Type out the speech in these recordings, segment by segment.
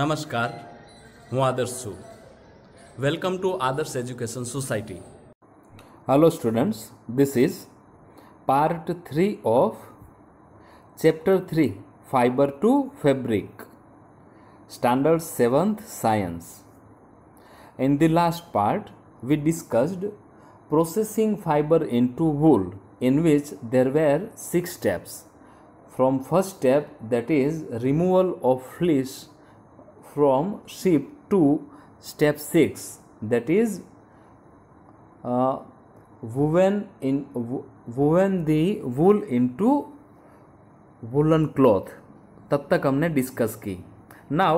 નમસ્કાર હું આદર્શ છું welcome to Adarsh education society hello students this is part three of chapter three Fabric, to fabric standard seventh science in the last part we discussed processing fiber into wool in which there were six steps from first step that is removal of fleece from ship to step 6 that is uh, woven in woven the wool into woolen cloth तब तक हमने discuss की Now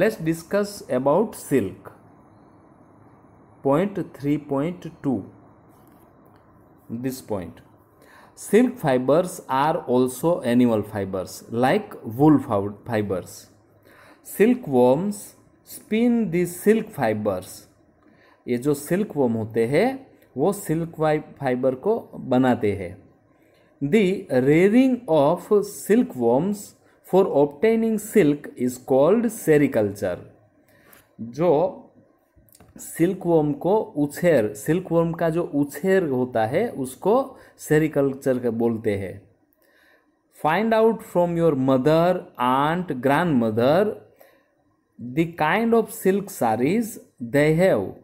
let's discuss about silk. Point three, point two. This point, silk fibers are also animal fibers like wool fibers silk silkworms spin the silk fibers ये जो silk वोम होते हैं वो silk fibre को बनाते हैं the rearing of silk worms for obtaining silk is called sericulture जो silk worm को उछेर सिल्क वोम का जो उछेर होता है उसको सेरिकल्चर बोलते हैं find out from your mother aunt grandmother The kind of silk sarees they have.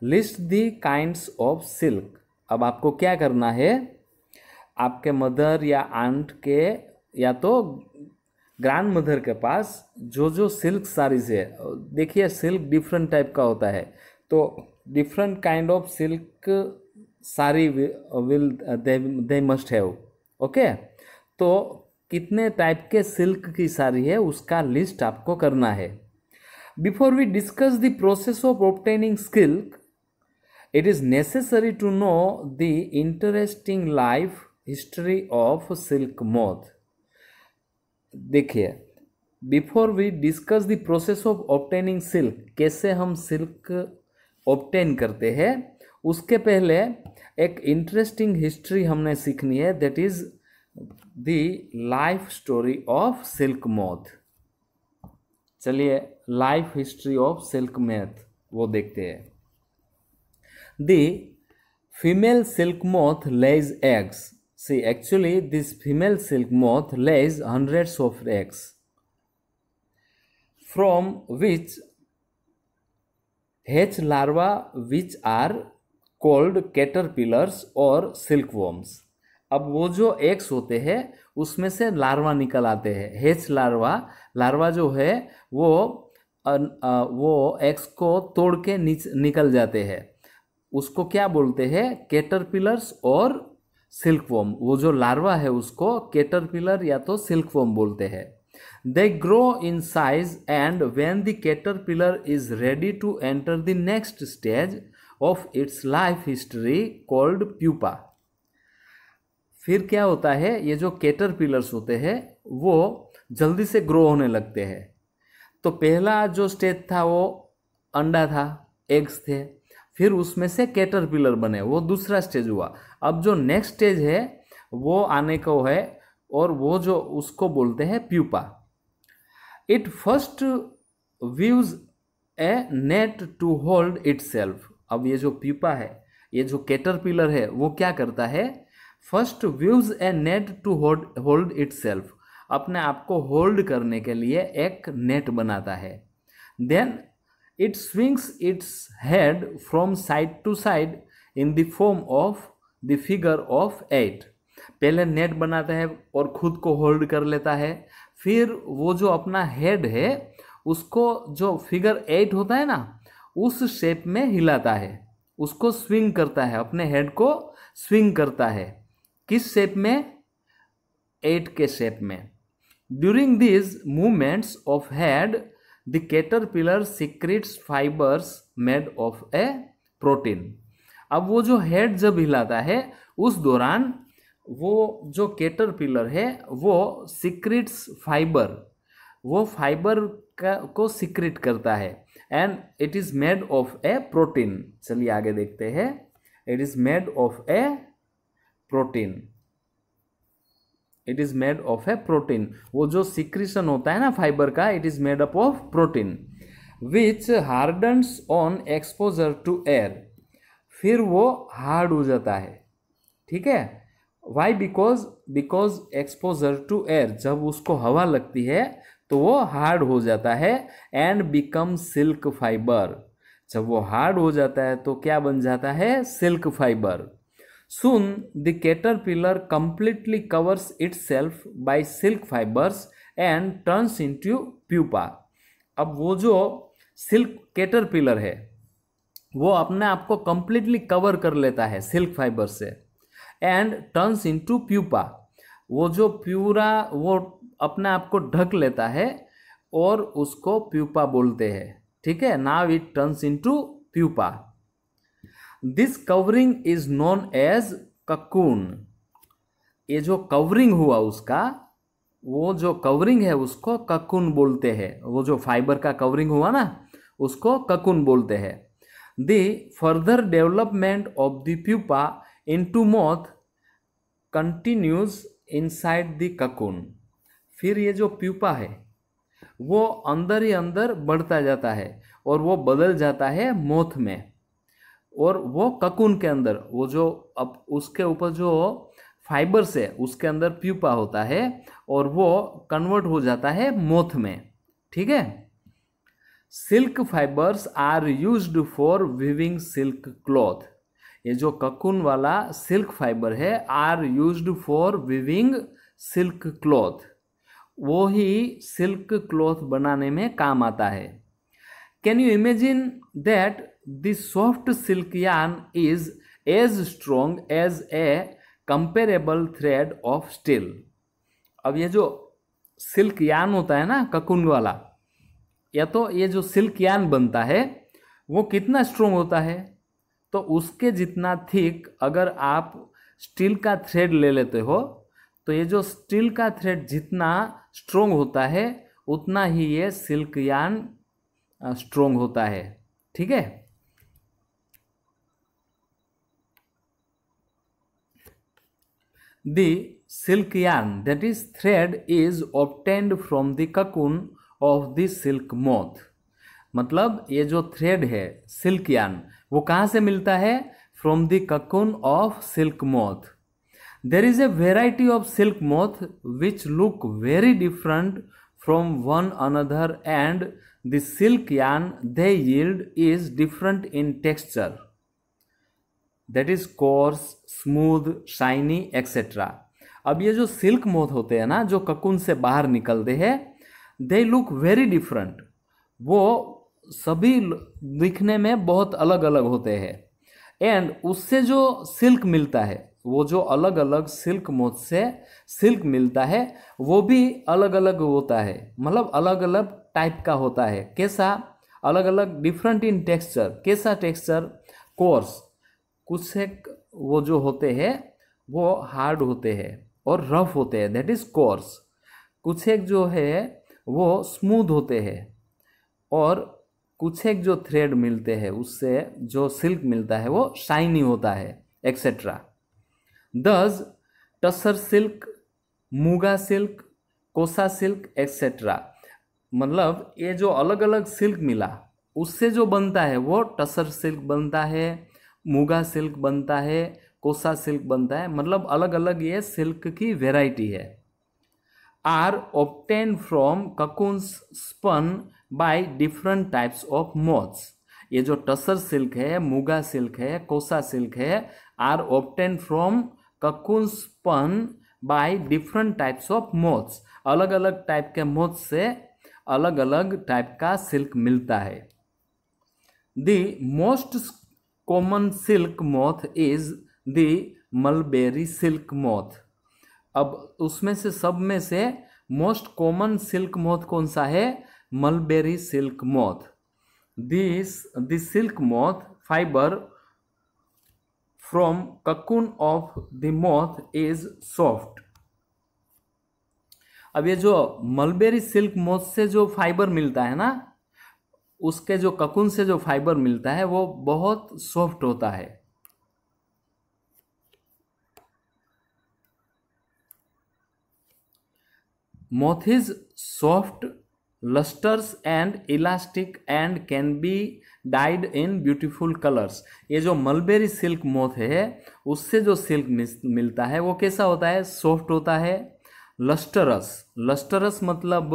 List the kinds of silk. अब आपको क्या करना है आपके मदर या आंट के या तो ग्रैंड मदर के पास जो जो सिल्क साड़ीज है देखिए सिल्क डिफरेंट टाइप का होता है तो different kind of silk sari will they must have okay तो कितने टाइप के सिल्क की साड़ी है उसका लिस्ट आपको करना है Before we discuss the process of obtaining skill, it is necessary to know the interesting life history of silk moth. dekhiye before we discuss the process of obtaining silk kaise hum silk obtain karte हैं उसके पहले एक interesting history हमने सीखनी है that is the life story of silk moth चलिए life history of silk moth वो देखते हैं the female silk moth lays eggs see actually this female silk moth lays hundred of eggs from which hatch larva which are called caterpillars और silk worms अब वो जो eggs होते हैं उसमें से लार्वा निकल आते हैं हेच लार्वा लार्वा जो है वो वो एग्स को तोड़ के निकल जाते हैं उसको क्या बोलते हैं केटरपिलर्स और सिल्कवोम वो जो लार्वा है उसको केटरपिलर या तो सिल्कवोम बोलते हैं they grow in size and when the pillar is ready to enter the next stage of its life history called pupa फिर क्या होता है ये जो केटर पिलर्स होते हैं वो जल्दी से ग्रो होने लगते हैं तो पहला जो स्टेज था वो अंडा था एग्स थे फिर उसमें से केटर पिलर बने वो दूसरा स्टेज हुआ अब जो नेक्स्ट स्टेज है वो आने को है और वो जो उसको बोलते हैं pupa it first weaves a net to hold it अब ये जो प्यूपा है ये जो केटर पिलर है वो क्या करता है first weaves a net to hold hold itself अपने आप को होल्ड करने के लिए एक नेट बनाता है then it swings its head from side to side in the form of the figure of eight पहले नेट बनाता है और खुद को होल्ड कर लेता है फिर वो जो अपना हेड है उसको जो फिगर एट होता है ना उस शेप में हिलाता है उसको स्विंग करता है अपने हेड को स्विंग करता है किस शेप में एट के शेप में during this movements of head the caterpillar secretes fibers made of a protein अब वो जो हेड जब हिलाता है उस दौरान वो जो केटर पिलर है वो सीक्रेट्स फाइबर वो फाइबर का को सीक्रेट करता है and it is made of a protein चलिए आगे देखते हैं it is made of a protein it is made of a protein वो जो सिक्रीशन होता है ना फाइबर का it is made up of protein which hardens on exposure to air फिर वो हार्ड हो जाता है ठीक है why because because exposure to air जब उसको हवा लगती है तो वो हार्ड हो जाता है एंड बिकम सिल्क फाइबर जब वो हार्ड हो जाता है तो क्या बन जाता है silk fiber Soon, the caterpillar completely covers itself by silk fibers and turns into pupa. अब वो जो सिल्क कैटरपिलर है वो अपने आप को कंप्लीटली कवर कर लेता है सिल्क फाइबर से एंड टर्न्स इनटू प्यूपा वो जो प्यूरा वो अपने आप को ढक लेता है और उसको प्यूपा बोलते हैं ठीक है now it turns into pupa this covering is known as cocoon ये जो कवरिंग हुआ उसका वो जो कवरिंग है उसको ककुन बोलते हैं वो जो फाइबर का कवरिंग हुआ ना उसको ककुन बोलते हैं the further development of the pupa into moth continues inside the cocoon फिर ये जो प्यूपा है वो अंदर ही अंदर बढ़ता जाता है और वो बदल जाता है मोथ में और वो ककुन के अंदर वो जो अब उसके ऊपर जो फाइबर्स है उसके अंदर प्यूपा होता है और वो कन्वर्ट हो जाता है मोथ में ठीक है silk fibers are used for weaving silk cloth ये जो ककुन वाला सिल्क फाइबर है are used for weaving silk cloth वो ही सिल्क क्लॉथ बनाने में काम आता है can you imagine that the soft silk yarn is as strong as a comparable thread of steel अब ये जो सिल्क यान होता है ना ककुन वाला या तो ये जो सिल्क यान बनता है वो कितना स्ट्रोंग होता है तो उसके जितना थिक अगर आप स्टील का थ्रेड ले लेते हो तो ये जो स्टील का थ्रेड जितना स्ट्रोंग होता है उतना ही ये सिल्क यान स्ट्रोंग होता है ठीक है The silk yarn that is thread is obtained from the cocoon of the silk moth. मतलब ये जो थ्रेड है सिल्क यार्न वो कहाँ से मिलता है from the cocoon of silk moth there is a variety of silk moth which look very different from one another and the silk yarn they yield is different in texture that is coarse smooth shiny etcetera अब ये जो silk moth होते हैं ना जो ककुन से बाहर निकलते हैं दे लुक वेरी डिफरेंट वो सभी दिखने में बहुत अलग अलग होते हैं एंड उससे जो सिल्क मिलता है वो जो अलग अलग सिल्क मोथ से सिल्क मिलता है वो भी अलग अलग होता है मतलब अलग अलग टाइप का होता है कैसा अलग अलग डिफरेंट इन टेक्सचर कैसा टेक्सचर कोर्स कुछ एक वो जो होते हैं वो हार्ड होते हैं और रफ होते हैं दैट इज़ कोर्स कुछ एक जो है वो स्मूथ होते हैं और कुछ एक जो थ्रेड मिलते हैं उससे जो सिल्क मिलता है वो शाइनी होता है एक्सेट्रा दस tussar silk muga silk kosa silk etcetera मतलब ये जो अलग अलग सिल्क मिला उससे जो बनता है वो टसर सिल्क बनता है मूगा सिल्क बनता है कोसा सिल्क बनता है मतलब अलग अलग ये सिल्क की वेराइटी है are obtain from cocoons spun by different types of moths ये जो टसर सिल्क है मूगा सिल्क है कोसा सिल्क है are obtain from cocoon spun by different types of moths अलग अलग टाइप के मोथ्स से अलग अलग टाइप का सिल्क मिलता है the most common silk moth is the mulberry silk moth अब उसमें से सब में से मोस्ट कॉमन सिल्क मॉथ कौन सा है mulberry silk moth this this silk moth fiber from cocoon of the moth is soft अब ये जो मलबेरी सिल्क मॉथ से जो फाइबर मिलता है ना उसके जो ककुन से जो फाइबर मिलता है वो बहुत सॉफ्ट होता है moth is soft lustrous and elastic and can be dyed in beautiful ये जो मलबेरी सिल्क मोथ है उससे जो सिल्क मिलता है वो कैसा होता है सॉफ्ट होता है लस्टरस लस्टरस मतलब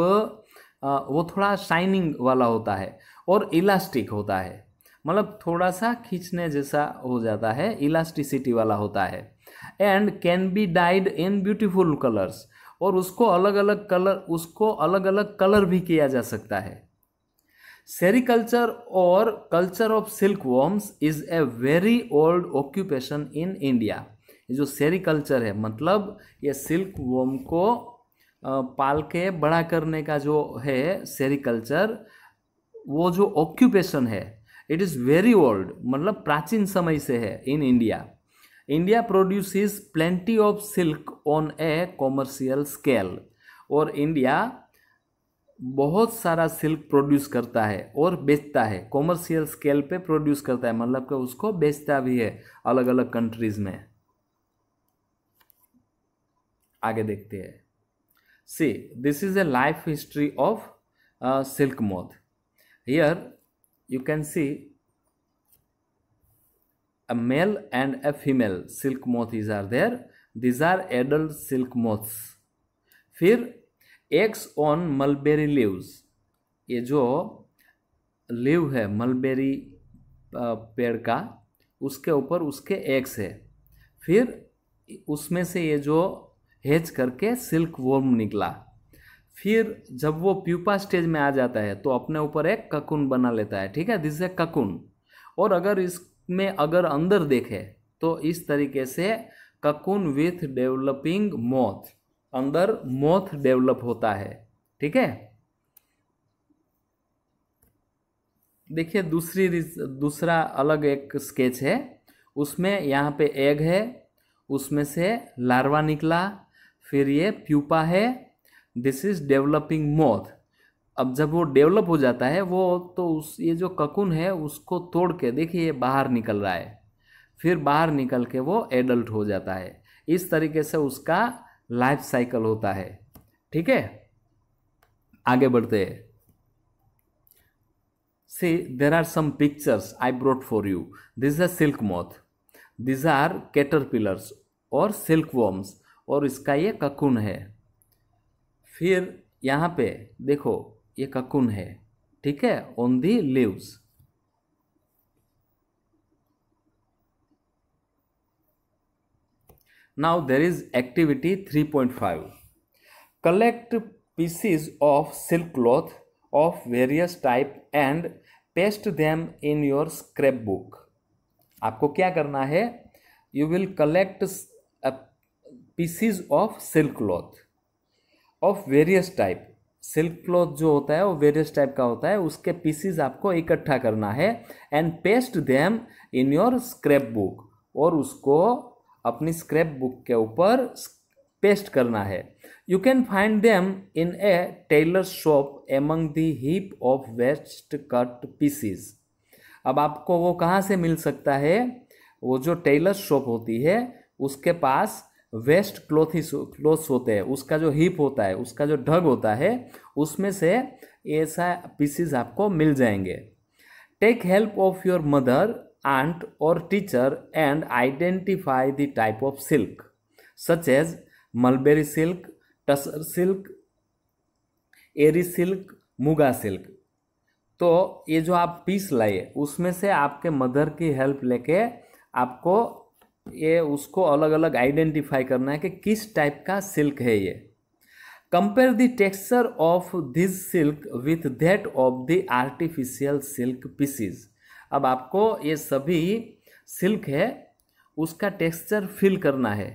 वो थोड़ा शाइनिंग वाला होता है और इलास्टिक होता है मतलब थोड़ा सा खींचने जैसा हो जाता है इलास्टिसिटी वाला होता है and can be dyed in beautiful colours और उसको अलग अलग कलर उसको अलग अलग कलर भी किया जा सकता है sericulture or culture of silk worms is a very old occupation in India जो सेरिकल्चर है मतलब ये सिल्क वॉम को पाल के बड़ा करने का जो है सेरिकल्चर वो जो ऑक्यूपेशन है इट इज़ वेरी ओल्ड मतलब प्राचीन समय से है in India India produces plenty of silk on a commercial scale और इंडिया बहुत सारा सिल्क प्रोड्यूस करता है और बेचता है कॉमर्शियल स्केल पे प्रोड्यूस करता है मतलब कि उसको बेचता भी है अलग अलग कंट्रीज़ में आगे देखते हैं see this is a life history of uh, silk moth here you can see a male and a female silk moth is are there these are adult silk moths fir eggs on mulberry leaves ye jo leaf hai mulberry पेड़ का उसके ऊपर उसके eggs है फिर उसमें से ये जो हेच करके सिल्क वर्म निकला फिर जब वो प्यूपा स्टेज में आ जाता है तो अपने ऊपर एक ककुन बना लेता है ठीक है दिस ए ककुन और अगर इसमें अगर अंदर देखे तो इस तरीके से ककुन विथ डेवलपिंग मोथ अंदर मोथ डेवलप होता है ठीक है देखिए दूसरी दूसरा अलग एक स्केच है उसमें यहाँ पे एग है उसमें से लार्वा निकला फिर ये प्यूपा है दिस इज डेवलपिंग मोथ अब जब वो डेवलप हो जाता है वो तो उस ये जो ककुन है उसको तोड़ के देखिए ये बाहर निकल रहा है फिर बाहर निकल के वो एडल्ट हो जाता है इस तरीके से उसका लाइफ साइकिल होता है ठीक है आगे बढ़ते हैं there are some pictures I brought for you you a silk moth these are caterpillars और सिल्क वॉम्स और इसका ये ककुन है फिर यहाँ पे देखो ये ककुन है ठीक है on the leaves now there is activity three point five collect pieces of silk cloth of various type and paste them in your scrap scrapbook आपको क्या करना है you will collect pieces of silk cloth of various type silk cloth जो होता है वो various type का होता है उसके पीसीज आपको इकट्ठा करना है and paste them in your scrap book और उसको अपनी स्क्रैप बुक के ऊपर पेस्ट करना है you can find them in a tailor shop among the heap of waste cut pieces अब आपको वो कहाँ से मिल सकता है वो जो टेलर शॉप होती है उसके पास वेस्ट क्लोथिस क्लोथ्स होते हैं उसका जो हिप होता है उसका जो ढग होता है उसमें से ऐसा पीसीज आपको मिल जाएंगे take help of your mother aunt और teacher and identify the type of silk such as mulberry silk tussar silk eri silk muga silk तो ये जो आप पीस लाइए उसमें से आपके मदर की हेल्प लेके आपको ये उसको अलग अलग आइडेंटिफाई करना है कि किस टाइप का सिल्क है ये compare the texture of this silk with that of the artificial silk pieces अब आपको ये सभी सिल्क है उसका टेक्सचर फिल करना है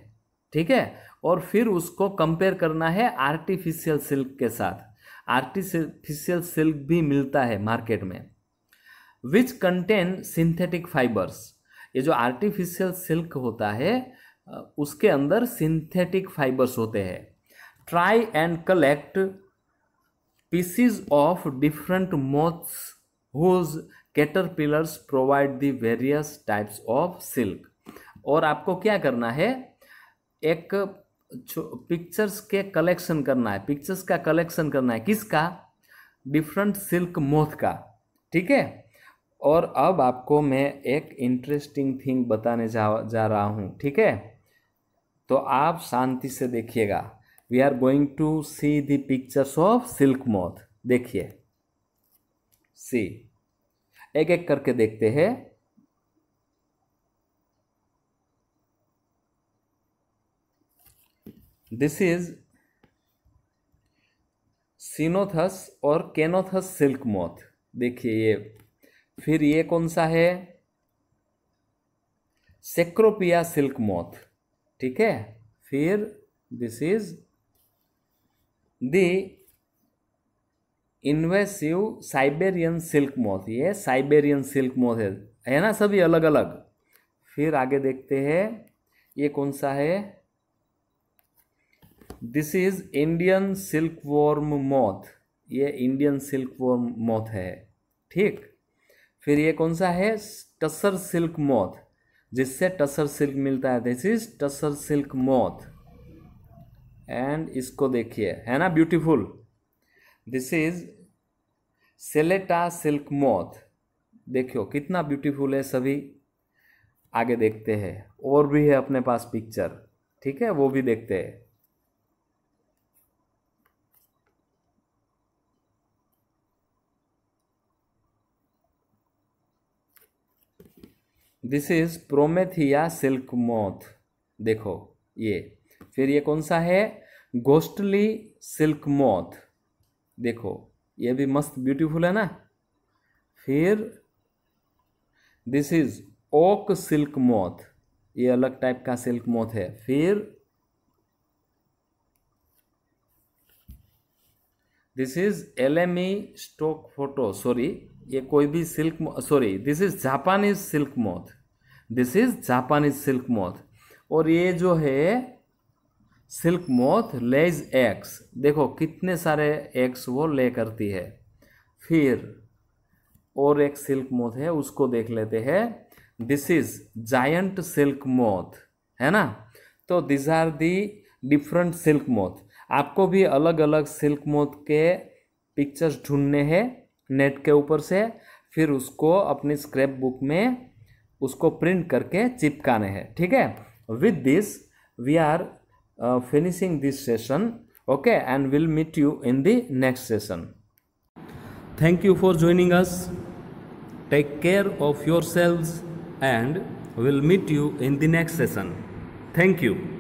ठीक है और फिर उसको कंपेयर करना है आर्टिफिशियल सिल्क के साथ आर्टिफिशियल सिल्क भी मिलता है मार्केट में विच कंटेन सिंथेटिक फाइबर्स ये जो आर्टिफिशियल सिल्क होता है उसके अंदर सिंथेटिक फाइबर्स होते हैं try and collect pieces of different moths whose pillars provide the various types of silk और आपको क्या करना है एक पिक्चर्स के कलेक्शन करना है पिक्चर्स का कलेक्शन करना है किसका डिफरेंट सिल्क मोथ का ठीक है और अब आपको मैं एक इंटरेस्टिंग थिंग बताने जा जा रहा हूँ ठीक है तो आप शांति से देखिएगा we are going to see the pictures of silk moth देखिए सी एक एक करके देखते हैं दिस इज सीनोथस और केनोथस सिल्क मोथ देखिए ये फिर ये कौन सा है सेक्रोपिया सिल्क मॉथ ठीक है फिर this is the invasive Siberian silk moth ये साइबेरियन सिल्क मॉथ है है ना सभी अलग अलग फिर आगे देखते हैं ये कौन सा है this is Indian silk worm moth ये इंडियन सिल्क वॉर्म मॉथ है ठीक फिर ये कौन सा है टसर सिल्क मौत जिससे टसर सिल्क मिलता है this is tussar silk moth and इसको देखिए है ना ब्यूटीफुल दिस इज सेलेटा सिल्क मौत देखियो कितना ब्यूटीफुल है सभी आगे देखते हैं और भी है अपने पास पिक्चर ठीक है वो भी देखते हैं this is promethea silk moth देखो ये फिर ये कौन सा है गोस्टली सिल्क मोथ देखो ये भी मस्त ब्यूटीफुल है ना फिर this is oak silk moth ये अलग टाइप का सिल्क मोथ है फिर this is Alamy stock photo sorry ये कोई भी silk sorry this is Japanese silk moth this is Japanese silk moth और ये जो है सिल्क मोथ लेज एग्स देखो कितने सारे एग्स वो ले करती है फिर और एक सिल्क मोथ है उसको देख लेते हैं this is giant silk moth है ना तो these are the different silk moth आपको भी अलग अलग सिल्क मोथ के पिक्चर्स ढूंढने हैं नेट के ऊपर से फिर उसको अपनी स्क्रैप बुक में उसको प्रिंट करके चिपकाने हैं ठीक है with this we are finishing this session okay and will meet you in the next session thank you for joining us take care of your self and will meet you in the next session thank you